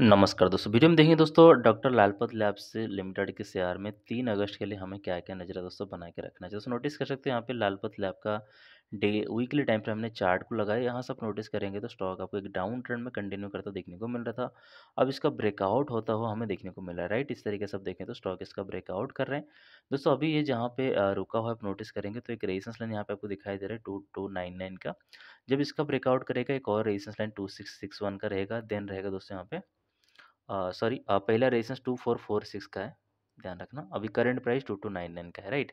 नमस्कार दोस्तों वीडियो में देखेंगे दोस्तों डॉक्टर लालपत लैब्स लिमिटेड के शेयर में तीन अगस्त के लिए हमें क्या क्या नजर दोस्तों बना के रखना चाहिए दोस्तों नोटिस कर सकते हैं यहाँ पे लालपत लैब का डे वीकली टाइम पर हमने चार्ट को लगाया यहाँ से आप नोटिस करेंगे तो स्टॉक आपको एक डाउन ट्रेंड में कंटिन्यू करता देखने को मिल रहा था अब इसका ब्रेकआउट होता हुआ हमें देखने को मिला राइट इस तरीके से आप देखें तो स्टॉक इसका ब्रेकआउट कर रहे हैं दोस्तों अभी ये जहाँ पे रुका हुआ आप नोटिस करेंगे तो एक रेजिस्टेंस लाइन यहाँ पे आपको दिखाई दे रहा है टू टू नाइन नाइन का जब इसका ब्रेकआउट करेगा एक और resistance line two six six one का रहेगा देन रहेगा दोस्तों यहाँ पे सॉरी पहला resistance two four four six का है ध्यान रखना अभी current price two two nine nine का है राइट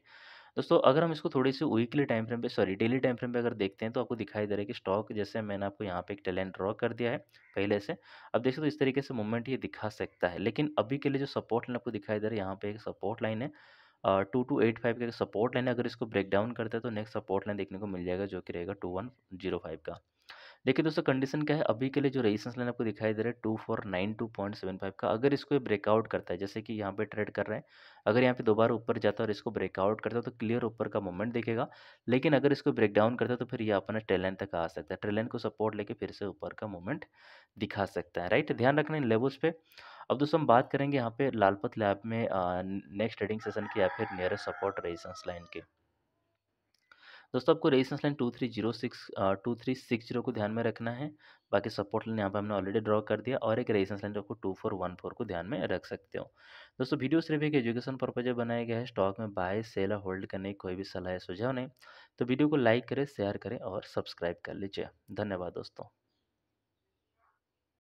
दोस्तों अगर हम इसको थोड़ी सी वीकली टाइम फ्रेम पे सॉरी डेली टाइम फ्रेम पे अगर देखते हैं तो आपको दिखाई दे रहा है कि स्टॉक जैसे मैंने आपको यहाँ पे एक टैलेंट ड्रॉ कर दिया है पहले से अब देखिए तो इस तरीके से मूवमेंट ये दिखा सकता है लेकिन अभी के लिए जो सपोर्ट लाइन आपको दिखाई दे रहा है यहाँ पे एक सपोर्ट लाइन है टू टू एट फाइव का सपोर्ट लाइन है अगर इसको ब्रेक डाउन करता है तो नेक्स्ट सपोर्ट लाइन देखने को मिल जाएगा जो कि रहेगा टू वन जीरो फाइव का देखिए दोस्तों कंडीशन क्या है अभी के लिए जो रेजिस्टेंस लाइन आपको दिखाई दे रहा है two four nine two point seven five का अगर इसको ब्रेकआउट करता है जैसे कि यहाँ पे ट्रेड कर रहे हैं अगर यहाँ पे दोबारा ऊपर जाता है और इसको ब्रेकआउट करता है तो क्लियर ऊपर का मूवमेंट दिखेगा लेकिन अगर इसको ब्रेक डाउन करता है तो फिर ये अपना ट्रेलाइन तक आ सकता है ट्रेलाइन को सपोर्ट लेके फिर से ऊपर का मूवमेंट दिखा सकता है राइट ध्यान रखना इन लेवल्स पर अब दोस्तों हम बात करेंगे यहाँ पे लालपत लैब में नेक्स्ट ट्रेडिंग सेशन की या फिर नियरेस्ट सपोर्ट रेजिस्टेंस लाइन के दोस्तों आपको resistance line two three zero six two three six zero को ध्यान में रखना है बाकी सपोर्ट लाइन यहाँ पर हमने ऑलरेडी ड्रॉ कर दिया और एक रेजिस्टेंस लाइन आपको टू फोर वन फोर को ध्यान में रख सकते हो दोस्तों वीडियो सिर्फ एक एजुकेशन पर्पज बनाया गया है स्टॉक में बाय सेल और होल्ड करने की कोई भी सलाह सुझाव नहीं तो वीडियो को लाइक करें शेयर करें और सब्सक्राइब कर लीजिए धन्यवाद दोस्तों